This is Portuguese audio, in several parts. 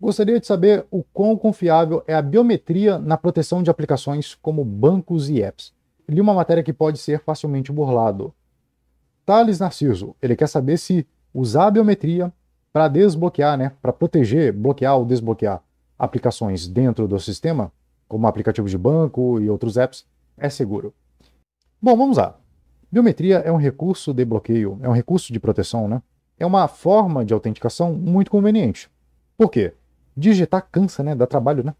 Gostaria de saber o quão confiável é a biometria na proteção de aplicações como bancos e apps. Li uma matéria que pode ser facilmente burlado. Thales Narciso, ele quer saber se usar a biometria para desbloquear, né, para proteger, bloquear ou desbloquear aplicações dentro do sistema, como aplicativos de banco e outros apps, é seguro. Bom, vamos lá. Biometria é um recurso de bloqueio, é um recurso de proteção, né? É uma forma de autenticação muito conveniente. Por quê? Digitar cansa, né? Dá trabalho, né?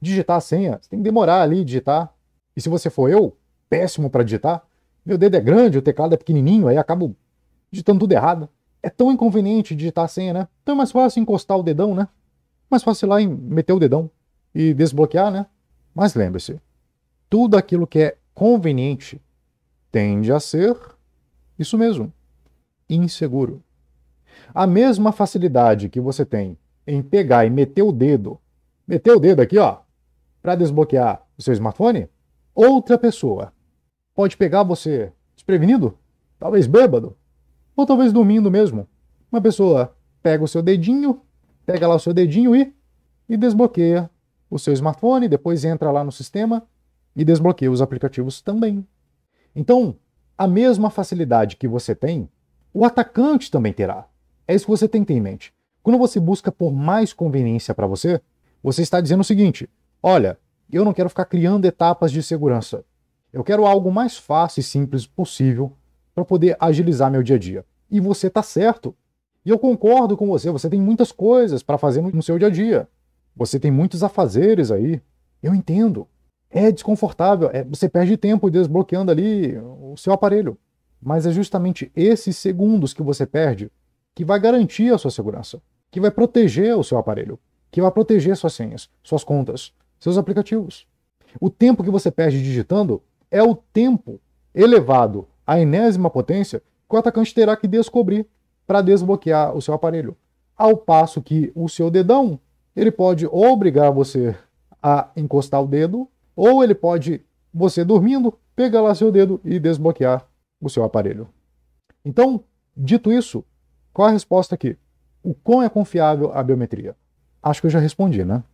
Digitar a senha, você tem que demorar ali digitar. E se você for eu, péssimo para digitar, meu dedo é grande, o teclado é pequenininho, aí acabo digitando tudo errado. É tão inconveniente digitar a senha, né? Então é mais fácil encostar o dedão, né? Mais fácil ir lá e meter o dedão e desbloquear, né? Mas lembre-se, tudo aquilo que é conveniente tende a ser isso mesmo, inseguro. A mesma facilidade que você tem em pegar e meter o dedo, meter o dedo aqui, ó, para desbloquear o seu smartphone, outra pessoa pode pegar você desprevenido, talvez bêbado, ou talvez dormindo mesmo. Uma pessoa pega o seu dedinho, pega lá o seu dedinho e, e desbloqueia o seu smartphone, depois entra lá no sistema e desbloqueia os aplicativos também. Então, a mesma facilidade que você tem, o atacante também terá. É isso que você tem que ter em mente. Quando você busca por mais conveniência para você, você está dizendo o seguinte: olha, eu não quero ficar criando etapas de segurança. Eu quero algo mais fácil e simples possível para poder agilizar meu dia a dia. E você está certo. E eu concordo com você, você tem muitas coisas para fazer no seu dia a dia. Você tem muitos afazeres aí. Eu entendo. É desconfortável, é, você perde tempo desbloqueando ali o seu aparelho. Mas é justamente esses segundos que você perde que vai garantir a sua segurança que vai proteger o seu aparelho, que vai proteger suas senhas, suas contas, seus aplicativos. O tempo que você perde digitando é o tempo elevado à enésima potência que o atacante terá que descobrir para desbloquear o seu aparelho. Ao passo que o seu dedão, ele pode obrigar você a encostar o dedo, ou ele pode, você dormindo, pegar lá seu dedo e desbloquear o seu aparelho. Então, dito isso, qual a resposta aqui? o quão é confiável a biometria? Acho que eu já respondi, né?